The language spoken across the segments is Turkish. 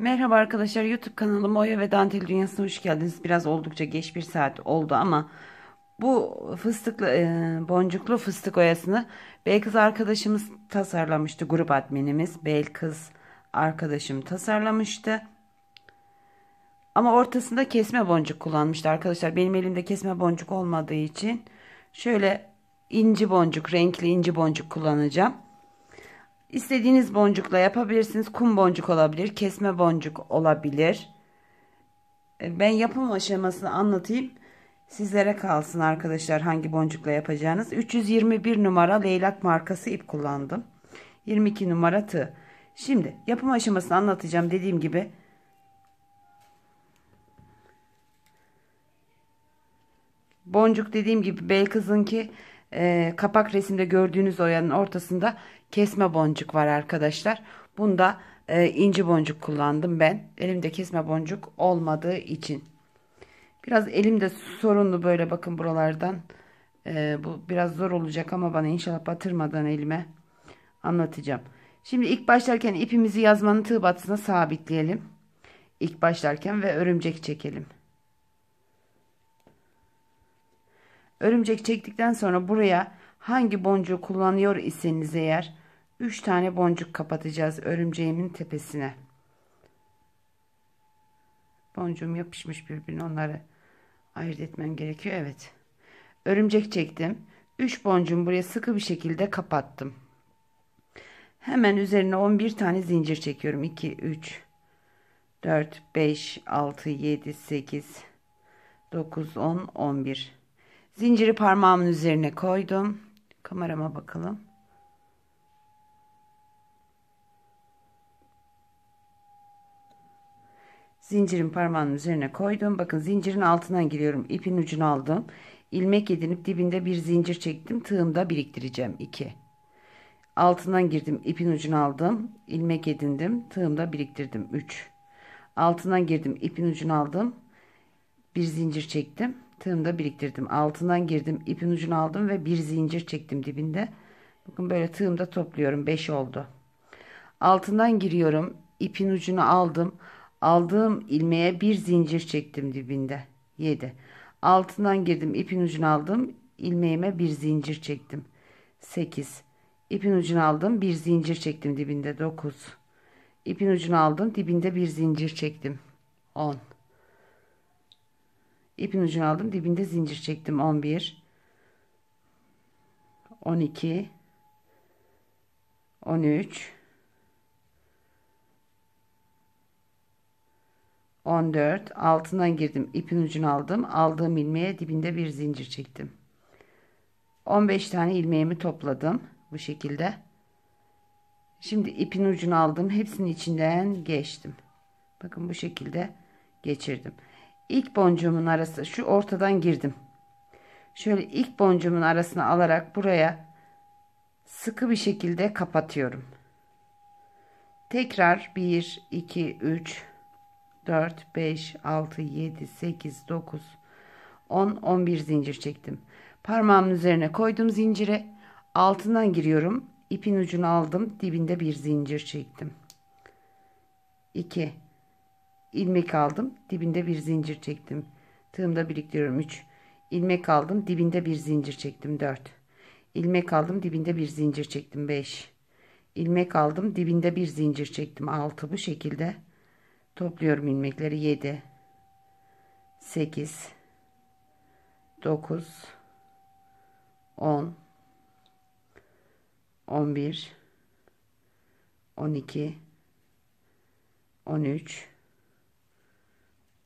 Merhaba arkadaşlar YouTube kanalıma Oya ve Dantel Dünyası'na hoş geldiniz. Biraz oldukça geç bir saat oldu ama bu fıstıklı e, boncuklu fıstık oyasını Belkız arkadaşımız tasarlamıştı. Grup adminimiz Belkız arkadaşım tasarlamıştı. Ama ortasında kesme boncuk kullanmıştı arkadaşlar. Benim elimde kesme boncuk olmadığı için şöyle inci boncuk, renkli inci boncuk kullanacağım. İstediğiniz boncukla yapabilirsiniz. Kum boncuk olabilir, kesme boncuk olabilir. E, ben yapım aşamasını anlatayım. Sizlere kalsın arkadaşlar hangi boncukla yapacağınız. 321 numara leylak markası ip kullandım. 22 numara tığ. Şimdi yapım aşamasını anlatacağım dediğim gibi. Boncuk dediğim gibi bel Beykız'ınki e, kapak resimde gördüğünüz oyanın ortasında kesme boncuk var arkadaşlar. Bunda e, inci boncuk kullandım ben. Elimde kesme boncuk olmadığı için. Biraz elimde sorunlu böyle bakın buralardan. E, bu biraz zor olacak ama bana inşallah batırmadan elime anlatacağım. Şimdi ilk başlarken ipimizi yazmanın tığ batısına sabitleyelim. İlk başlarken ve örümcek çekelim. Örümcek çektikten sonra buraya hangi boncuğu kullanıyor iseniz eğer 3 tane boncuk kapatacağız örümceğimin tepesine. Boncuğum yapışmış birbirine onları ayırt etmem gerekiyor. Evet. Örümcek çektim. 3 boncuğumu buraya sıkı bir şekilde kapattım. Hemen üzerine 11 tane zincir çekiyorum. 2, 3, 4, 5, 6, 7, 8, 9, 10, 11. Zinciri parmağımın üzerine koydum. Kamerama bakalım. Zincirin parmağının üzerine koydum. Bakın zincirin altından giriyorum. İpin ucunu aldım. İlmek edinip dibinde bir zincir çektim. Tığımda biriktireceğim. 2. Altından girdim. ipin ucunu aldım. ilmek edindim. Tığımda biriktirdim. 3. Altından girdim. ipin ucunu aldım. Bir zincir çektim. Tığımda biriktirdim. Altından girdim. ipin ucunu aldım ve bir zincir çektim dibinde. Bakın böyle tığımda topluyorum. 5 oldu. Altından giriyorum. ipin ucunu aldım Aldığım ilmeğe bir zincir çektim dibinde. 7. Altından girdim ipin ucunu aldım. ilmeğime bir zincir çektim. 8. İpin ucunu aldım bir zincir çektim dibinde. 9. İpin ucunu aldım dibinde bir zincir çektim. 10. İpin ucunu aldım dibinde zincir çektim. 11. 12. 13. 14 altından girdim ipin ucunu aldım aldığım ilmeğe dibinde bir zincir çektim 15 tane ilmeğimi topladım bu şekilde şimdi ipin ucunu aldım hepsinin içinden geçtim bakın bu şekilde geçirdim ilk boncuğumun arası şu ortadan girdim şöyle ilk boncuğumun arasına alarak buraya sıkı bir şekilde kapatıyorum tekrar 1 2 3 4, 5, 6, 7, 8, 9, 10, 11 zincir çektim. Parmağımın üzerine koydum zincire. Altından giriyorum. İpin ucunu aldım. Dibinde bir zincir çektim. 2. ilmek aldım. Dibinde bir zincir çektim. Tığımda biriktiriyorum. 3. ilmek aldım. Dibinde bir zincir çektim. 4. ilmek aldım. Dibinde bir zincir çektim. 5. ilmek aldım. Dibinde bir zincir çektim. 6. Bu şekilde Topluyorum ilmekleri 7 8 9 10 11 12 13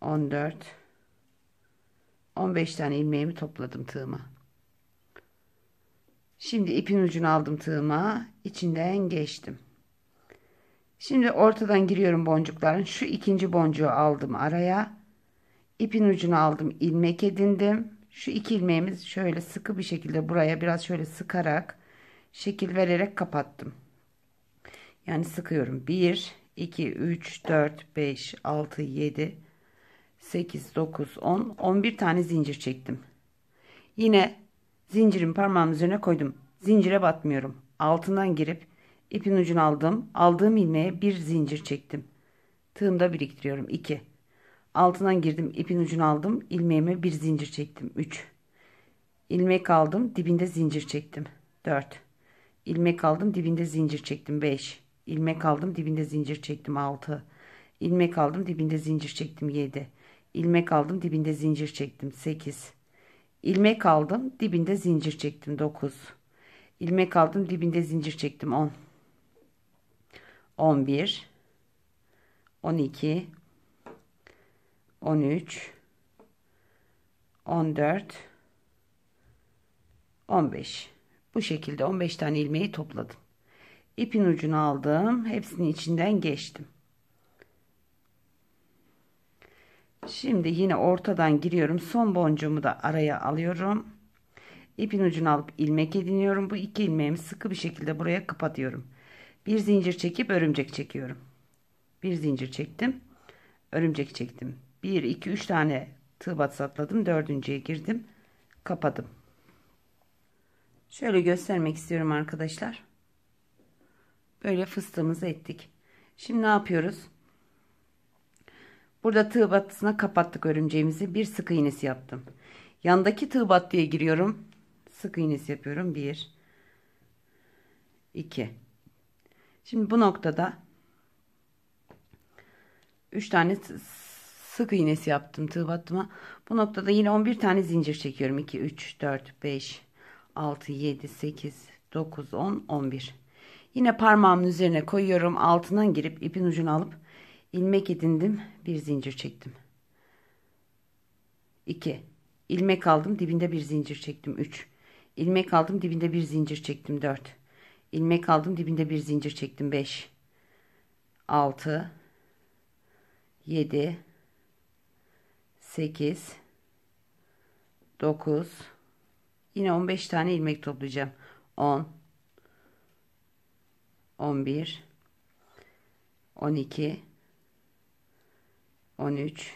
14 15 tane ilmeğimi topladım tığıma. Şimdi ipin ucunu aldım tığıma, içinden geçtim. Şimdi ortadan giriyorum boncukların. Şu ikinci boncuğu aldım araya. İpin ucunu aldım. ilmek edindim. Şu iki ilmeğimiz şöyle sıkı bir şekilde buraya biraz şöyle sıkarak şekil vererek kapattım. Yani sıkıyorum. 1, 2, 3, 4, 5, 6, 7, 8, 9, 10, 11 tane zincir çektim. Yine zincirin parmağımın üzerine koydum. Zincire batmıyorum. Altından girip İpin ucunu aldım. Aldığım ilmeğe bir zincir çektim. Tığımda biriktiriyorum. 2. Altından girdim. İpin ucunu aldım. ilmeğime bir zincir çektim. 3. İlmek aldım. Dibinde zincir çektim. 4. İlmek aldım. Dibinde zincir çektim. 5. İlmek aldım. Dibinde zincir çektim. 6. İlmek aldım. Dibinde zincir çektim. 7. İlmek aldım. Dibinde zincir çektim. 8. İlmek aldım. Dibinde zincir çektim. 9. İlmek aldım. Dibinde zincir çektim. 10. 11 12 13 14 15 bu şekilde 15 tane ilmeği topladım ipin ucunu aldım hepsini içinden geçtim şimdi yine ortadan giriyorum son boncuğumu da araya alıyorum ipin ucunu alıp ilmek ediniyorum bu iki ilmeğimi sıkı bir şekilde buraya kapatıyorum bir zincir çekip örümcek çekiyorum. Bir zincir çektim. Örümcek çektim. 1, 2, 3 tane tığ batsatladım. Dördüncüye girdim. Kapadım. Şöyle göstermek istiyorum arkadaşlar. Böyle fıstığımızı ettik. Şimdi ne yapıyoruz? Burada tığ battısına kapattık örümceğimizi. Bir sık iğnesi yaptım. Yandaki tığ battıya giriyorum. Sık iğnesi yapıyorum. 1 2 Şimdi bu noktada 3 tane sık iğnesi yaptım tığ battıma. Bu noktada yine 11 tane zincir çekiyorum. 2, 3, 4, 5, 6, 7, 8, 9, 10, 11. Yine parmağımın üzerine koyuyorum. Altından girip ipin ucunu alıp ilmek edindim. Bir zincir çektim. 2. ilmek aldım. Dibinde bir zincir çektim. 3. ilmek aldım. Dibinde bir zincir çektim. 4 ilmek aldım dibinde bir zincir çektim 5 6 7 8 9 yine 15 tane ilmek toplayacağım 10 11 12 13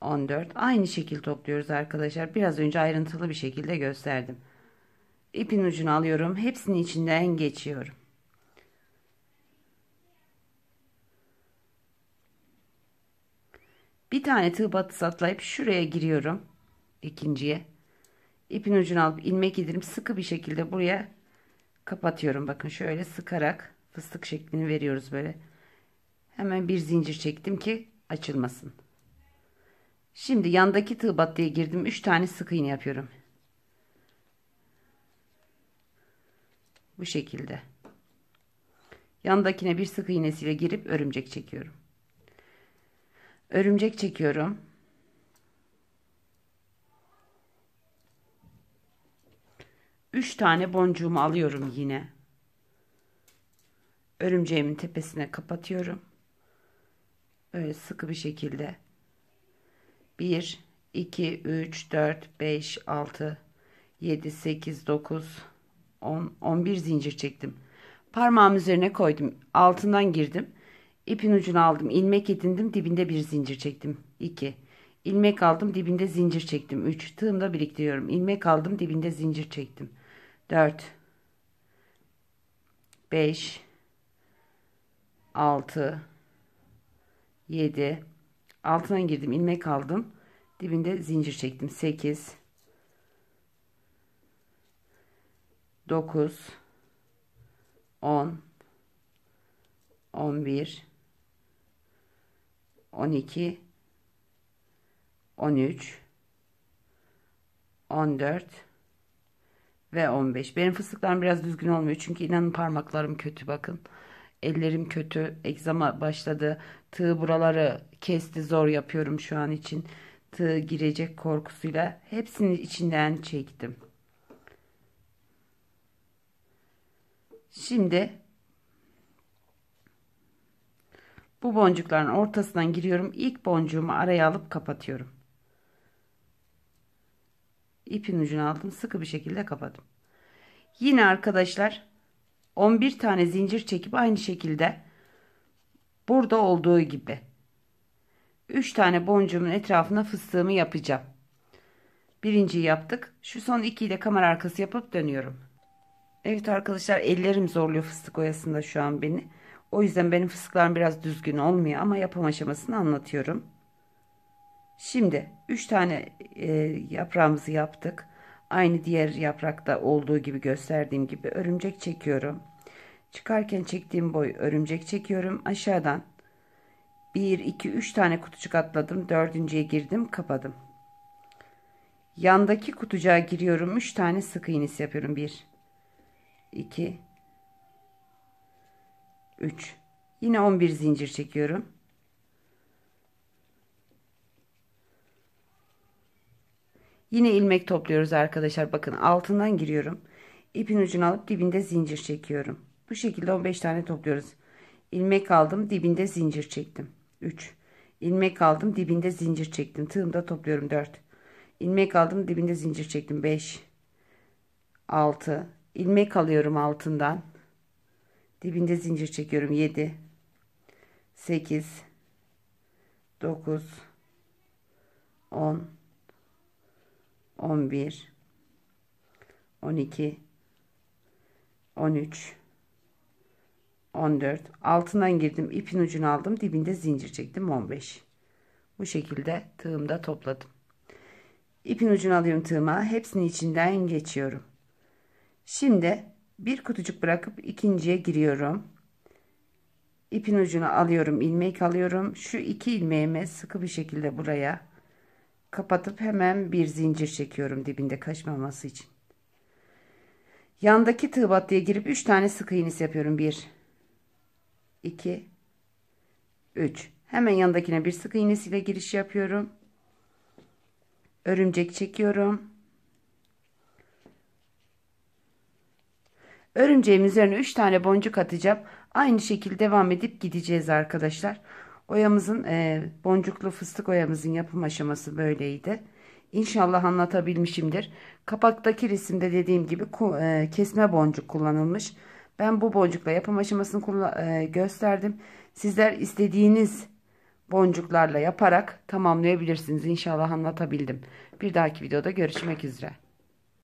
14 aynı şekil topluyoruz arkadaşlar biraz önce ayrıntılı bir şekilde gösterdim İpin ucunu alıyorum. Hepsinin içinden geçiyorum. Bir tane tığ batısı atlayıp şuraya giriyorum. ikinciye. İpin ucunu alıp ilmek yedirip sıkı bir şekilde buraya kapatıyorum. Bakın şöyle sıkarak fıstık şeklini veriyoruz böyle. Hemen bir zincir çektim ki açılmasın. Şimdi yandaki tığ battıya girdim. 3 tane sık iğne yapıyorum. Bu şekilde. Yandakine bir sık iğnesiyle girip örümcek çekiyorum. Örümcek çekiyorum. Üç tane boncuğumu alıyorum yine. Örümceğimin tepesine kapatıyorum. Böyle sıkı bir şekilde. 1, 2, 3, 4, 5, 6, 7, 8, dokuz. 10, 11 zincir çektim. Parmağım üzerine koydum. Altından girdim. İpin ucunu aldım. ilmek edindim. Dibinde bir zincir çektim. 2. İlmek aldım. Dibinde zincir çektim. 3. Tığımda biriktiriyorum. İlmek aldım. Dibinde zincir çektim. 4. 5. 6. 7. Altından girdim. ilmek aldım. Dibinde zincir çektim. 8. 9 10 11 12 13 14 ve 15. Benim fıstıklarım biraz düzgün olmuyor. Çünkü inanın parmaklarım kötü bakın. Ellerim kötü. Egzama başladı. Tığ buraları kesti. Zor yapıyorum şu an için. Tığ girecek korkusuyla. Hepsini içinden çektim. Şimdi bu boncukların ortasından giriyorum. İlk boncuğumu araya alıp kapatıyorum. İpin ucunu aldım. Sıkı bir şekilde kapadım. Yine arkadaşlar 11 tane zincir çekip aynı şekilde burada olduğu gibi 3 tane boncuğumun etrafına fıstığımı yapacağım. Birinciyi yaptık. Şu son 2'yi de kamera arkası yapıp dönüyorum. Evet arkadaşlar ellerim zorluyor fıstık oyasında şu an beni. O yüzden benim fıstıklarım biraz düzgün olmuyor ama yapım aşamasını anlatıyorum. Şimdi 3 tane e, yaprağımızı yaptık. Aynı diğer yaprakta olduğu gibi gösterdiğim gibi örümcek çekiyorum. Çıkarken çektiğim boy örümcek çekiyorum. Aşağıdan 1, 2, 3 tane kutucuk atladım. Dördüncüye girdim kapadım. Yandaki kutucuğa giriyorum. 3 tane sık iğnesi yapıyorum. 1, 2 3 yine 11 zincir çekiyorum yine ilmek topluyoruz arkadaşlar bakın altından giriyorum ipin ucunu alıp dibinde zincir çekiyorum bu şekilde 15 tane topluyoruz ilmek aldım dibinde zincir çektim 3 ilmek aldım dibinde zincir çektim tığımda topluyorum 4 ilmek aldım dibinde zincir çektim 5 6 ilmek alıyorum altından. Dibinde zincir çekiyorum. 7 8 9 10 11 12 13 14 altından girdim ipin ucunu aldım dibinde zincir çektim 15 bu şekilde tığımda topladım ipin ucunu alıyorum tığıma hepsini içinden geçiyorum Şimdi bir kutucuk bırakıp ikinciye giriyorum. İpin ucunu alıyorum, ilmek alıyorum. Şu iki ilmeğimi sıkı bir şekilde buraya kapatıp hemen bir zincir çekiyorum dibinde kaçmaması için. Yandaki tığ battıya girip 3 tane sık iğnesi yapıyorum. 1 2 3 Hemen yandakine bir sık iğnesiyle giriş yapıyorum. Örümcek çekiyorum. Örümceğin üzerine 3 tane boncuk atacağım. Aynı şekilde devam edip gideceğiz arkadaşlar. Oyamızın e, boncuklu fıstık oyamızın yapım aşaması böyleydi. İnşallah anlatabilmişimdir. Kapaktaki resimde dediğim gibi e, kesme boncuk kullanılmış. Ben bu boncukla yapım aşamasını e, gösterdim. Sizler istediğiniz boncuklarla yaparak tamamlayabilirsiniz. İnşallah anlatabildim. Bir dahaki videoda görüşmek üzere.